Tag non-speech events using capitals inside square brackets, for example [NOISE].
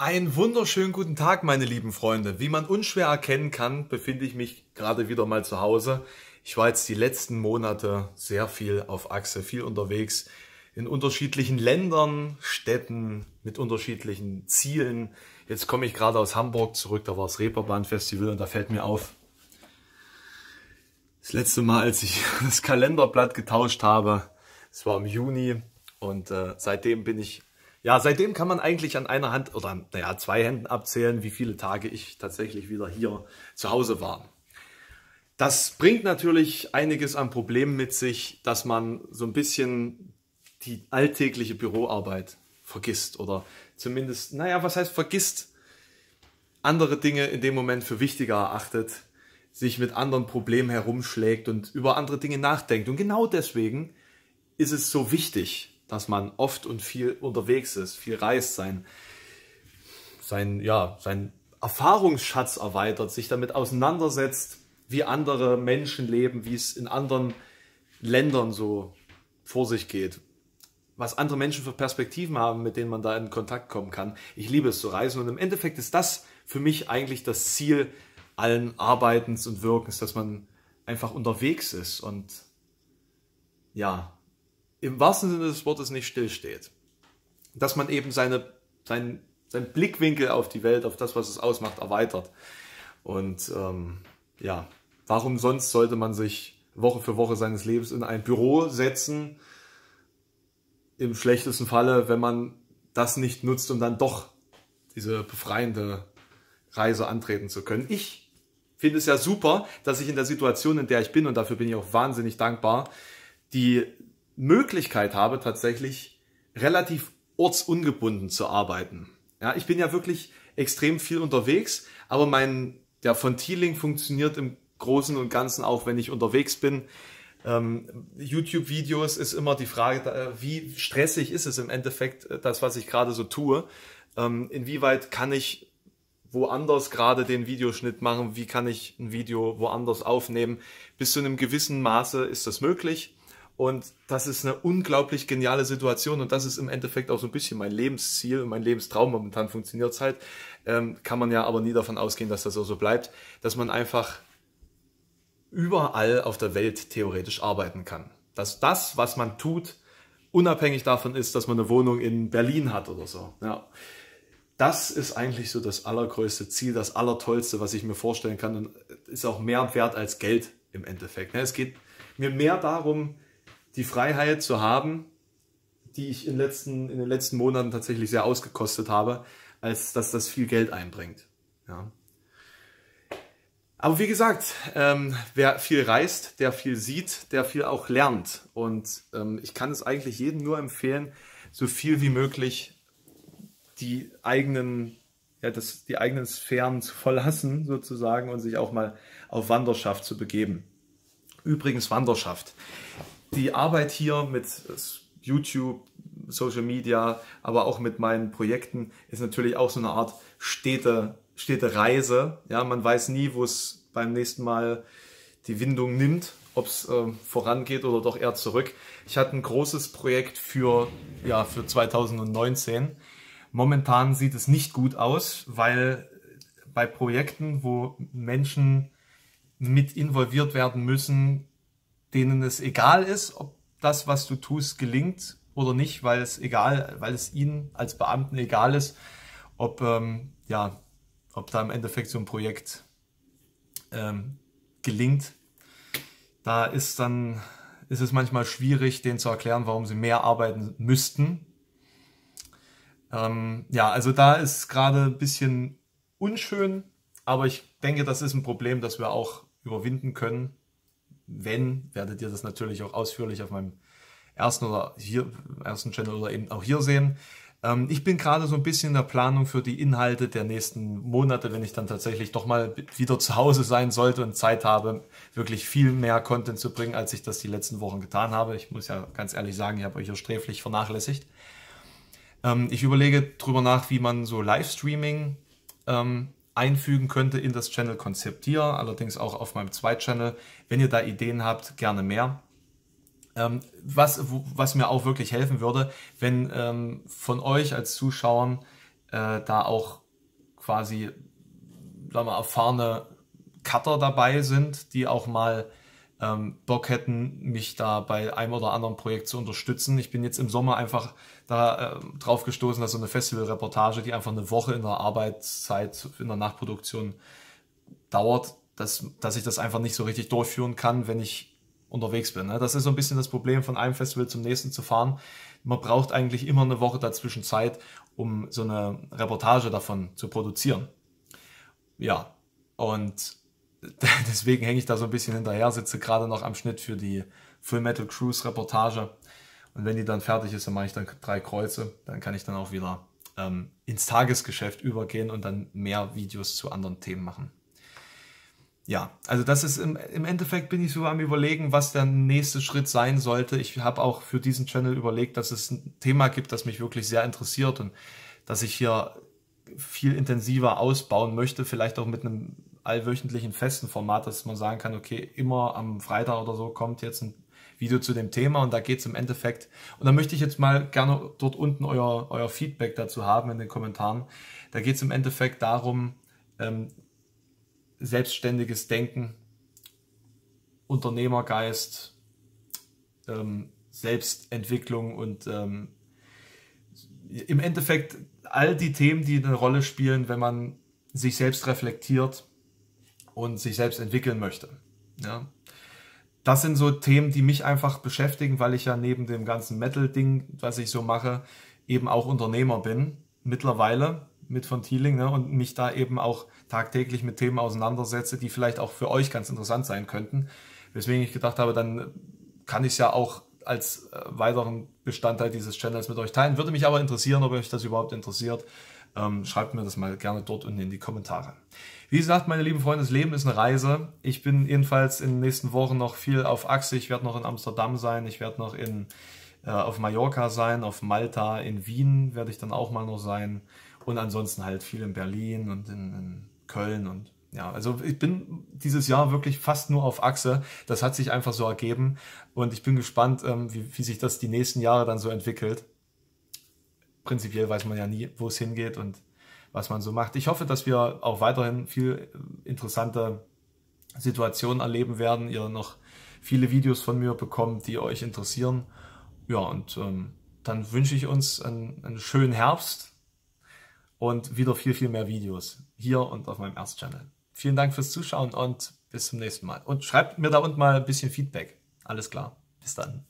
Einen wunderschönen guten Tag, meine lieben Freunde. Wie man unschwer erkennen kann, befinde ich mich gerade wieder mal zu Hause. Ich war jetzt die letzten Monate sehr viel auf Achse, viel unterwegs in unterschiedlichen Ländern, Städten, mit unterschiedlichen Zielen. Jetzt komme ich gerade aus Hamburg zurück, da war das Reeperbahn-Festival und da fällt mir auf, das letzte Mal, als ich [LAUGHS] das Kalenderblatt getauscht habe, es war im Juni und äh, seitdem bin ich ja, seitdem kann man eigentlich an einer Hand oder an naja, zwei Händen abzählen, wie viele Tage ich tatsächlich wieder hier zu Hause war. Das bringt natürlich einiges an Problemen mit sich, dass man so ein bisschen die alltägliche Büroarbeit vergisst oder zumindest, naja, was heißt vergisst, andere Dinge in dem Moment für wichtiger erachtet, sich mit anderen Problemen herumschlägt und über andere Dinge nachdenkt. Und genau deswegen ist es so wichtig, dass man oft und viel unterwegs ist, viel reist, sein, sein, ja, sein Erfahrungsschatz erweitert, sich damit auseinandersetzt, wie andere Menschen leben, wie es in anderen Ländern so vor sich geht, was andere Menschen für Perspektiven haben, mit denen man da in Kontakt kommen kann. Ich liebe es zu reisen und im Endeffekt ist das für mich eigentlich das Ziel allen Arbeitens und Wirkens, dass man einfach unterwegs ist und ja, im wahrsten Sinne des Wortes nicht stillsteht. Dass man eben seine, sein, seinen Blickwinkel auf die Welt, auf das, was es ausmacht, erweitert. Und ähm, ja, warum sonst sollte man sich Woche für Woche seines Lebens in ein Büro setzen? Im schlechtesten Falle, wenn man das nicht nutzt, um dann doch diese befreiende Reise antreten zu können. Ich finde es ja super, dass ich in der Situation, in der ich bin, und dafür bin ich auch wahnsinnig dankbar, die Möglichkeit habe, tatsächlich relativ ortsungebunden zu arbeiten. Ja, ich bin ja wirklich extrem viel unterwegs, aber mein, der von Teeling funktioniert im Großen und Ganzen auch, wenn ich unterwegs bin. Ähm, YouTube-Videos ist immer die Frage, äh, wie stressig ist es im Endeffekt, äh, das, was ich gerade so tue? Ähm, inwieweit kann ich woanders gerade den Videoschnitt machen? Wie kann ich ein Video woanders aufnehmen? Bis zu einem gewissen Maße ist das möglich. Und das ist eine unglaublich geniale Situation und das ist im Endeffekt auch so ein bisschen mein Lebensziel und mein Lebenstraum. Momentan funktioniert es halt. Ähm, kann man ja aber nie davon ausgehen, dass das auch so bleibt, dass man einfach überall auf der Welt theoretisch arbeiten kann. Dass das, was man tut, unabhängig davon ist, dass man eine Wohnung in Berlin hat oder so. Ja. Das ist eigentlich so das allergrößte Ziel, das allertollste, was ich mir vorstellen kann und ist auch mehr wert als Geld im Endeffekt. Es geht mir mehr darum, die Freiheit zu haben, die ich in, letzten, in den letzten Monaten tatsächlich sehr ausgekostet habe, als dass das viel Geld einbringt. Ja. Aber wie gesagt, ähm, wer viel reist, der viel sieht, der viel auch lernt. Und ähm, ich kann es eigentlich jedem nur empfehlen, so viel wie möglich die eigenen, ja, das, die eigenen Sphären zu verlassen sozusagen und sich auch mal auf Wanderschaft zu begeben. Übrigens Wanderschaft die Arbeit hier mit äh, YouTube, Social Media, aber auch mit meinen Projekten ist natürlich auch so eine Art stete, stete Reise. Ja, man weiß nie, wo es beim nächsten Mal die Windung nimmt, ob es äh, vorangeht oder doch eher zurück. Ich hatte ein großes Projekt für, ja, für 2019. Momentan sieht es nicht gut aus, weil bei Projekten, wo Menschen mit involviert werden müssen, denen es egal ist, ob das, was du tust, gelingt oder nicht, weil es egal, weil es ihnen als Beamten egal ist, ob, ähm, ja, ob da im Endeffekt so ein Projekt ähm, gelingt. Da ist dann, ist es manchmal schwierig, denen zu erklären, warum sie mehr arbeiten müssten. Ähm, ja, also da ist gerade ein bisschen unschön, aber ich denke, das ist ein Problem, das wir auch überwinden können wenn, werdet ihr das natürlich auch ausführlich auf meinem ersten oder hier, ersten Channel oder eben auch hier sehen. Ähm, ich bin gerade so ein bisschen in der Planung für die Inhalte der nächsten Monate, wenn ich dann tatsächlich doch mal wieder zu Hause sein sollte und Zeit habe, wirklich viel mehr Content zu bringen, als ich das die letzten Wochen getan habe. Ich muss ja ganz ehrlich sagen, ich habe euch ja sträflich vernachlässigt. Ähm, ich überlege drüber nach, wie man so Livestreaming ähm, einfügen könnte in das Channel-Konzept hier, allerdings auch auf meinem Zweit-Channel. Wenn ihr da Ideen habt, gerne mehr. Ähm, was, was mir auch wirklich helfen würde, wenn ähm, von euch als Zuschauern äh, da auch quasi sagen wir, erfahrene Cutter dabei sind, die auch mal ähm, Bock hätten, mich da bei einem oder anderen Projekt zu unterstützen. Ich bin jetzt im Sommer einfach da äh, drauf gestoßen, dass so eine Festival-Reportage, die einfach eine Woche in der Arbeitszeit, in der Nachproduktion dauert, dass, dass ich das einfach nicht so richtig durchführen kann, wenn ich unterwegs bin. Ne? Das ist so ein bisschen das Problem, von einem Festival zum nächsten zu fahren. Man braucht eigentlich immer eine Woche dazwischen Zeit, um so eine Reportage davon zu produzieren. Ja, und [LAUGHS] deswegen hänge ich da so ein bisschen hinterher, sitze gerade noch am Schnitt für die Full Metal Cruise Reportage. Und wenn die dann fertig ist, dann mache ich dann drei Kreuze. Dann kann ich dann auch wieder ähm, ins Tagesgeschäft übergehen und dann mehr Videos zu anderen Themen machen. Ja, also das ist im, im Endeffekt bin ich so am überlegen, was der nächste Schritt sein sollte. Ich habe auch für diesen Channel überlegt, dass es ein Thema gibt, das mich wirklich sehr interessiert und dass ich hier viel intensiver ausbauen möchte, vielleicht auch mit einem allwöchentlichen festen Format, dass man sagen kann, okay, immer am Freitag oder so kommt jetzt ein Video zu dem Thema und da geht es im Endeffekt. Und da möchte ich jetzt mal gerne dort unten euer, euer Feedback dazu haben in den Kommentaren. Da geht es im Endeffekt darum, ähm, selbstständiges Denken, Unternehmergeist, ähm, Selbstentwicklung und ähm, im Endeffekt all die Themen, die eine Rolle spielen, wenn man sich selbst reflektiert und sich selbst entwickeln möchte. Ja. Das sind so Themen, die mich einfach beschäftigen, weil ich ja neben dem ganzen Metal-Ding, was ich so mache, eben auch Unternehmer bin. Mittlerweile mit von Thieling ne, und mich da eben auch tagtäglich mit Themen auseinandersetze, die vielleicht auch für euch ganz interessant sein könnten. Weswegen ich gedacht habe, dann kann ich es ja auch als äh, weiteren Bestandteil dieses Channels mit euch teilen. Würde mich aber interessieren, ob euch das überhaupt interessiert ähm, schreibt mir das mal gerne dort unten in die Kommentare. Wie gesagt, meine lieben Freunde, das Leben ist eine Reise. Ich bin jedenfalls in den nächsten Wochen noch viel auf Achse. Ich werde noch in Amsterdam sein, ich werde noch in, äh, auf Mallorca sein, auf Malta, in Wien werde ich dann auch mal noch sein. Und ansonsten halt viel in Berlin und in, in Köln und ja, also ich bin dieses Jahr wirklich fast nur auf Achse. Das hat sich einfach so ergeben und ich bin gespannt, ähm, wie, wie sich das die nächsten Jahre dann so entwickelt prinzipiell weiß man ja nie, wo es hingeht und was man so macht. Ich hoffe, dass wir auch weiterhin viel interessante Situationen erleben werden, ihr noch viele Videos von mir bekommt, die euch interessieren. Ja, und ähm, dann wünsche ich uns einen, einen schönen Herbst und wieder viel, viel mehr Videos hier und auf meinem Erst-Channel. Vielen Dank fürs Zuschauen und bis zum nächsten Mal. Und schreibt mir da unten mal ein bisschen Feedback. Alles klar. Bis dann.